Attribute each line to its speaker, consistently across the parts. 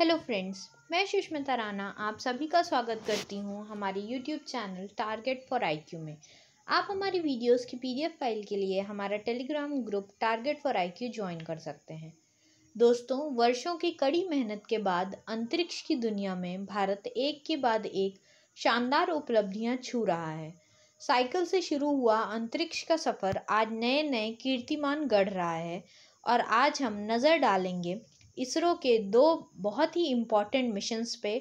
Speaker 1: Hello friends मैं सुष्मिता राणा आप सभी का स्वागत करती हूँ हमारे YouTube channel target for IQ में आप हमारी वीडियोस की पीडीएफ फाइल के लिए हमारा Telegram group target for IQ join कर सकते हैं दोस्तों वर्षों की कड़ी मेहनत के बाद अंतरिक्ष की दुनिया में भारत एक के बाद एक शानदार उपलब्धियाँ छू रहा है साइकिल से शुरू हुआ अंतरिक्ष का सफ़र आज नए नए कीर्तिमान गढ़ रहा है और आज हम नज़र डालेंगे इसरो के दो बहुत ही इम्पॉर्टेंट मिशन पे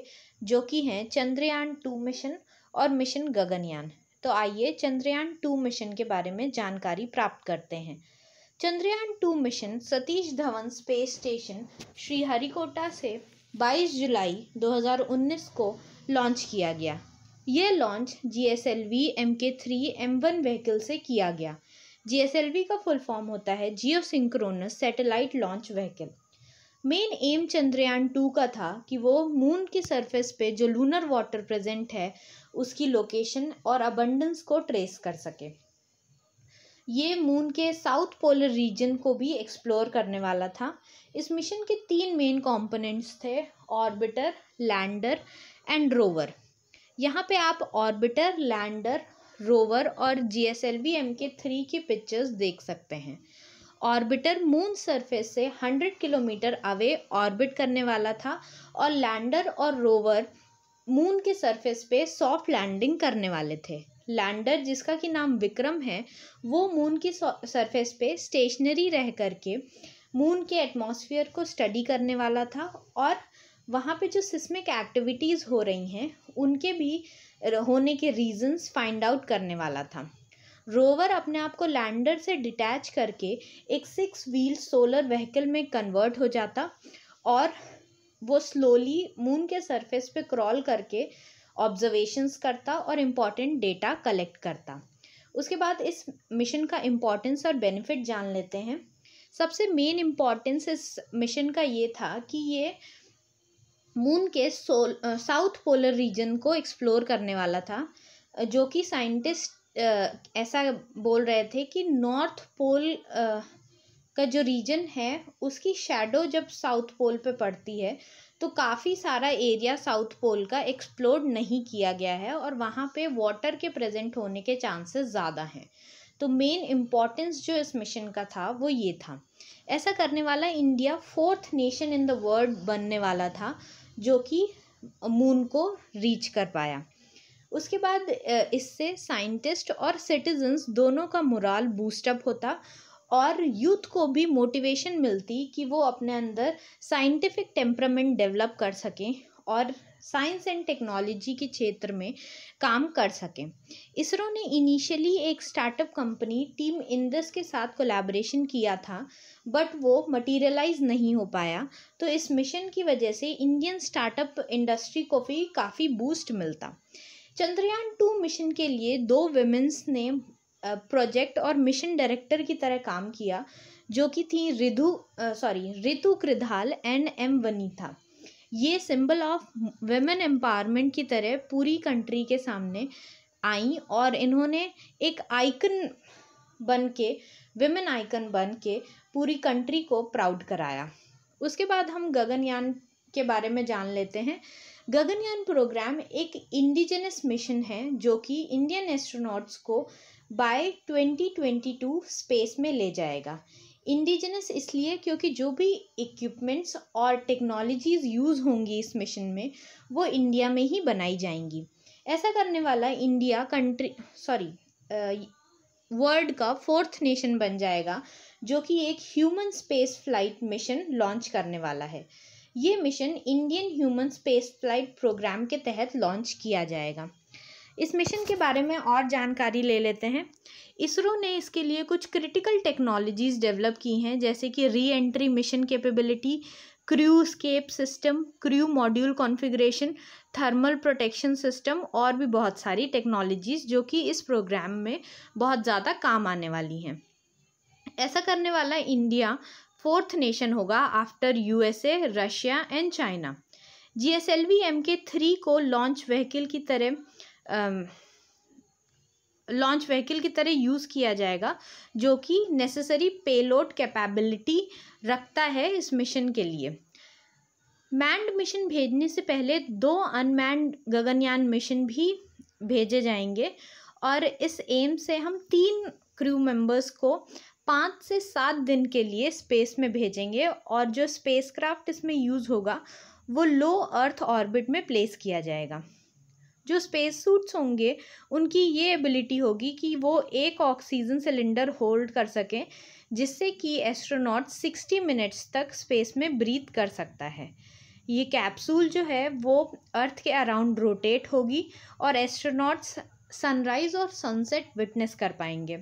Speaker 1: जो कि हैं चंद्रयान टू मिशन और मिशन गगनयान तो आइए चंद्रयान टू मिशन के बारे में जानकारी प्राप्त करते हैं Chandrayaan two mission Satish Dhawan space station Sriharikota से 22 जुलाई 2019 को लॉन्च किया गया यह launch G S L V M K three M one vehicle से किया गया जी एस एल वी का फुल फॉर्म होता है geosynchronous satellite launch vehicle main aim Chandrayaan two का था कि वो मून के सरफेस पे जो लूनर वाटर प्रेजेंट है उसकी लोकेशन और अबंडेंस को ट्रेस कर सके ये मून के साउथ पोलर रीजन को भी एक्सप्लोर करने वाला था इस मिशन के तीन मेन कंपोनेंट्स थे ऑर्बिटर लैंडर एंड रोवर यहाँ पे आप ऑर्बिटर लैंडर रोवर और G S L V M K three के पिक्चर्स देख सकते हैं ऑर्बिटर मून सरफेस से 100 किलोमीटर अवे ऑर्बिट करने वाला था और लैंडर और रोवर मून के सरफेस पे सॉफ्ट लैंडिंग करने वाले थे लैंडर जिसका कि नाम विक्रम है वो मून की सरफेस पे स्टेशनरी रह करके मून के एटमॉस्फेयर को स्टडी करने वाला था और वहाँ पे जो सिस्मिक एक्टिविटीज़ हो रही हैं उनके भी होने के रीजंस फाइंड आउट करने वाला था रोवर अपने आप को लैंडर से डिटैच करके एक सिक्स व्हील सोलर व्हीकल में कन्वर्ट हो जाता और वो स्लोली मून के सरफेस पे क्रॉल करके ऑब्जर्वेशंस करता और इम्पॉर्टेंट डेटा कलेक्ट करता उसके बाद इस मिशन का इम्पॉर्टेंस और बेनिफिट जान लेते हैं सबसे मेन इम्पॉर्टेंस इस मिशन का ये था कि ये मून के सोल साउथ पोलर रीजन को एक्सप्लोर करने वाला था जो कि साइंटिस्ट ऐसा बोल रहे थे कि नॉर्थ पोल का जो रीजन है उसकी शेडो जब साउथ पोल पे पड़ती है तो काफ़ी सारा एरिया साउथ पोल का एक्सप्लोर नहीं किया गया है और वहाँ पे वाटर के प्रेजेंट होने के चांसेस ज़्यादा हैं तो मेन इम्पॉर्टेंस जो इस मिशन का था वो ये था ऐसा करने वाला India fourth nation in the world बनने वाला था जो कि मून को रीच कर पाया उसके बाद इससे साइंटिस्ट और सिटीजन्स दोनों का मुराल बूस्टअप होता और यूथ को भी मोटिवेशन मिलती कि वो अपने अंदर साइंटिफिक टेम्परामेंट डेवलप कर सकें और साइंस एंड टेक्नोलॉजी के क्षेत्र में काम कर सकें इसरो ने इनिशियली एक स्टार्टअप कंपनी टीम इंदस के साथ कोलैबोरेशन किया था बट वो मटेरियलाइज नहीं हो पाया तो इस मिशन की वजह से इंडियन स्टार्टअप इंडस्ट्री को भी काफ़ी बूस्ट मिलता चंद्रयान टू मिशन के लिए दो वेमेंस ने प्रोजेक्ट और मिशन डायरेक्टर की तरह काम किया जो कि थी Ridhu sorry Ritu Karidhal and M Vanitha ये सिंबल ऑफ वेमेन एम्पावरमेंट की तरह पूरी कंट्री के सामने आई और इन्होंने एक आइकन बन के वेमेन आइकन बन के पूरी कंट्री को प्राउड कराया उसके बाद हम गगनयान के बारे में जान लेते हैं गगनयान प्रोग्राम एक इंडिजिनस मिशन है जो कि इंडियन एस्ट्रोनॉट्स को बाय 2022 स्पेस में ले जाएगा इंडिजिनस इसलिए क्योंकि जो भी इक्विपमेंट्स और टेक्नोलॉजीज यूज़ होंगी इस मिशन में वो इंडिया में ही बनाई जाएंगी ऐसा करने वाला इंडिया कंट्री सॉरी वर्ल्ड का फोर्थ नेशन बन जाएगा जो कि एक human space flight mission launch करने वाला है ये mission Indian human space flight programme के तहत लॉन्च किया जाएगा इस मिशन के बारे में और जानकारी ले लेते हैं इसरो ने इसके लिए कुछ क्रिटिकल टेक्नोलॉजीज़ डेवलप की हैं जैसे कि reentry mission capability crew escape system crew module configuration thermal protection system और भी बहुत सारी टेक्नोलॉजीज़ जो कि इस प्रोग्राम में बहुत ज़्यादा काम आने वाली हैं ऐसा करने वाला इंडिया फोर्थ नेशन होगा after USA Russia and China G S L V M K three को लॉन्च व्हीकल की तरह लॉन्च व्हीकल की तरह यूज़ किया जाएगा जो कि नेसेसरी पेलोड कैपेबिलिटी रखता है इस मिशन के लिए मैंड मिशन भेजने से पहले दो अनमैंड गगनयान मिशन भी भेजे जाएंगे और इस एम से हम तीन क्रू मेंबर्स को पाँच से सात दिन के लिए स्पेस में भेजेंगे और जो स्पेसक्राफ्ट इसमें यूज़ होगा वो लो अर्थ ऑर्बिट में प्लेस किया जाएगा जो स्पेस सूट्स होंगे उनकी ये एबिलिटी होगी कि वो एक ऑक्सीजन सिलेंडर होल्ड कर सकें जिससे कि एस्ट्रोनॉट सिक्सटी मिनट्स तक स्पेस में ब्रीथ कर सकता है ये कैप्सूल जो है वो अर्थ के अराउंड रोटेट होगी और एस्ट्रोनॉट्स सनराइज़ और सनसेट विटनेस कर पाएंगे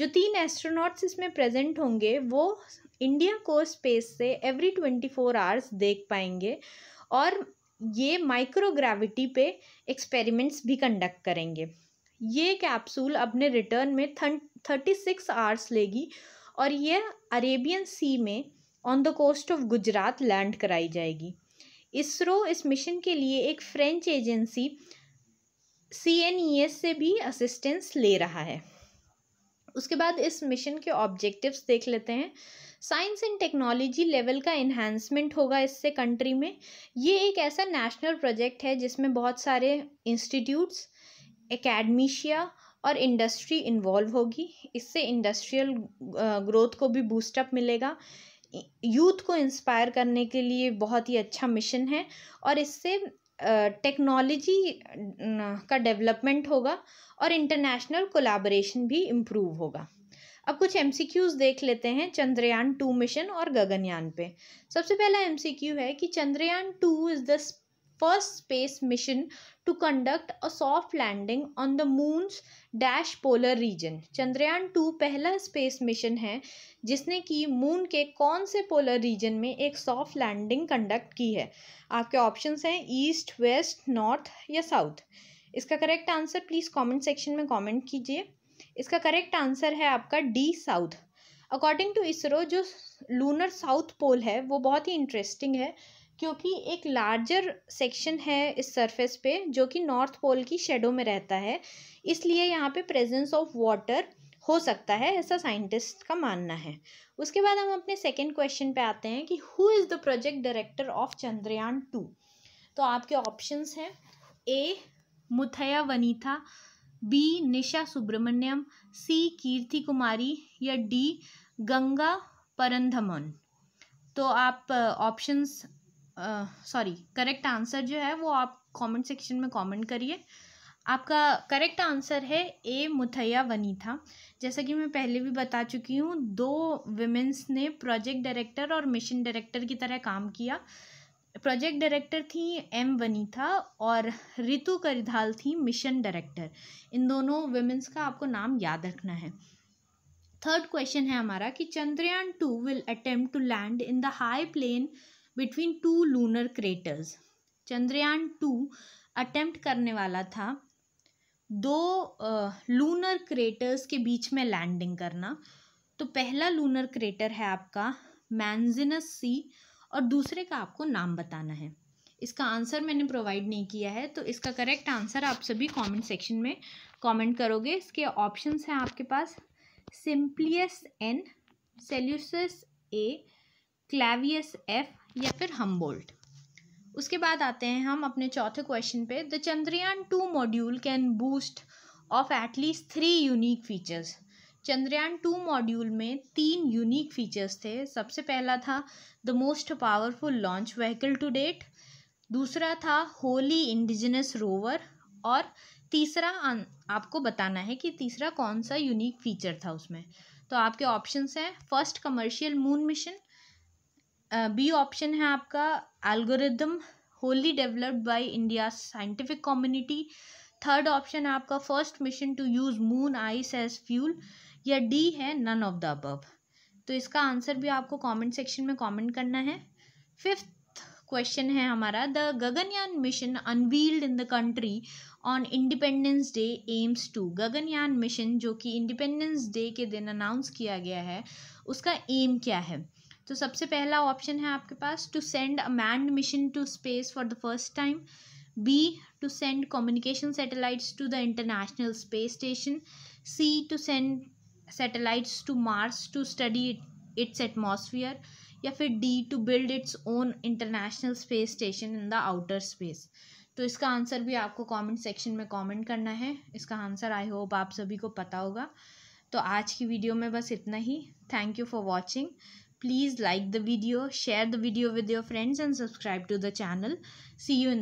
Speaker 1: जो तीन एस्ट्रोनॉट्स इसमें प्रेजेंट होंगे वो इंडिया को स्पेस से एवरी ट्वेंटी फोर आवर्स देख पाएंगे और ये माइक्रोग्राविटी पे एक्सपेरिमेंट्स भी कंडक्ट करेंगे ये कैप्सूल अपने रिटर्न में थर्टी सिक्स आवर्स लेगी और यह अरेबियन सी में on the coast of Gujarat land कराई जाएगी इसरो इस मिशन के लिए एक फ्रेंच एजेंसी सी से भी असिस्टेंस ले रहा है उसके बाद इस मिशन के ऑब्जेक्टिव्स देख लेते हैं साइंस एंड टेक्नोलॉजी लेवल का इन्हांसमेंट होगा इससे कंट्री में ये एक ऐसा नेशनल प्रोजेक्ट है जिसमें बहुत सारे इंस्टीट्यूट्स एकेडमिशिया और इंडस्ट्री इन्वॉल्व होगी इससे इंडस्ट्रियल ग्रोथ को भी बूस्टअप मिलेगा यूथ को इंस्पायर करने के लिए बहुत ही अच्छा मिशन है और इससे टेक्नोलॉजी का डेवलपमेंट होगा और इंटरनेशनल कोलाबोरेशन भी इम्प्रूव होगा अब कुछ एम देख लेते हैं चंद्रयान टू मिशन और गगनयान पे सबसे पहला एम है कि Chandrayaan two is the first space mission to conduct a soft landing on the moon's dash polar region Chandrayaan two पहला स्पेस मिशन है जिसने कि मून के कौन से पोलर रीजन में एक सॉफ्ट लैंडिंग कंडक्ट की है आपके ऑप्शंस हैं ईस्ट वेस्ट नॉर्थ या साउथ इसका correct answer please comment section में कमेंट कीजिए इसका करेक्ट आंसर है आपका D south according to ISRO जो लूनर साउथ पोल है वो बहुत ही इंटरेस्टिंग है क्योंकि एक लार्जर सेक्शन है इस सरफेस पे जो कि नॉर्थ पोल की शेडो में रहता है इसलिए यहाँ पे प्रेजेंस ऑफ वाटर हो सकता है ऐसा साइंटिस्ट का मानना है उसके बाद हम अपने सेकेंड क्वेश्चन पे आते हैं कि who is the project director of Chandrayaan two तो आपके ऑप्शंस हैं ए मुथया वनीथा बी निशा सुब्रमण्यम सी कीर्ति कुमारी या डी गंगा परंधमन तो आप options uh, sorry correct answer जो है वो आप कमेंट सेक्शन में कमेंट करिए आपका करेक्ट आंसर है ए मुथैया वनीथा जैसा कि मैं पहले भी बता चुकी हूँ दो विमेंस ने प्रोजेक्ट डायरेक्टर और मिशन डायरेक्टर की तरह काम किया प्रोजेक्ट डायरेक्टर थी एम वनीथा और रितु करिधाल थी मिशन डायरेक्टर इन दोनों वुमेंस का आपको नाम याद रखना है थर्ड क्वेश्चन है हमारा कि Chandrayaan two will attempt to land in the high plain between two lunar craters Chandrayaan two attempt करने वाला था दो लूनर क्रेटर्स के बीच में लैंडिंग करना तो पहला लूनर क्रेटर है आपका मैंजिनस सी और दूसरे का आपको नाम बताना है इसका आंसर मैंने प्रोवाइड नहीं किया है तो इसका करेक्ट आंसर आप सभी कमेंट सेक्शन में कमेंट करोगे इसके ऑप्शंस हैं आपके पास सिंप्लियस एन सेल्यूसस ए क्लैवियस एफ या फिर हम्बोल्ट उसके बाद आते हैं हम अपने चौथे क्वेश्चन पे the Chandrayaan two module can boost of at least three unique features Chandrayaan two module में तीन यूनिक फीचर्स थे सबसे पहला था the most powerful launch vehicle to date दूसरा था होली इंडिजिनस रोवर और तीसरा आपको बताना है कि तीसरा कौन सा यूनिक फीचर था उसमें तो आपके ऑप्शंस हैं first commercial moon mission B option है आपका algorithm wholly developed by India scientific community third option है आपका first mission to use moon ice as fuel या डी है नन ऑफ द अबव तो इसका आंसर भी आपको कमेंट सेक्शन में कमेंट करना है फिफ्थ क्वेश्चन है हमारा the Gaganyaan mission unveiled in the country on Independence Day aims to Gaganyaan mission जो कि इंडिपेंडेंस डे के दिन अनाउंस किया गया है उसका एम क्या है तो सबसे पहला ऑप्शन है आपके पास to send a manned mission to space for the first time B to send communication satellites to the international space station C to send satellites to Mars to study its atmosphere या फिर D to build its own international space station in the outer space तो इसका answer भी आपको comment section में comment करना है इसका आंसर आई होप आप सभी को पता होगा तो आज की वीडियो में बस इतना ही thank you for watching Please like the video, share the video with your friends and subscribe to the channel. See you in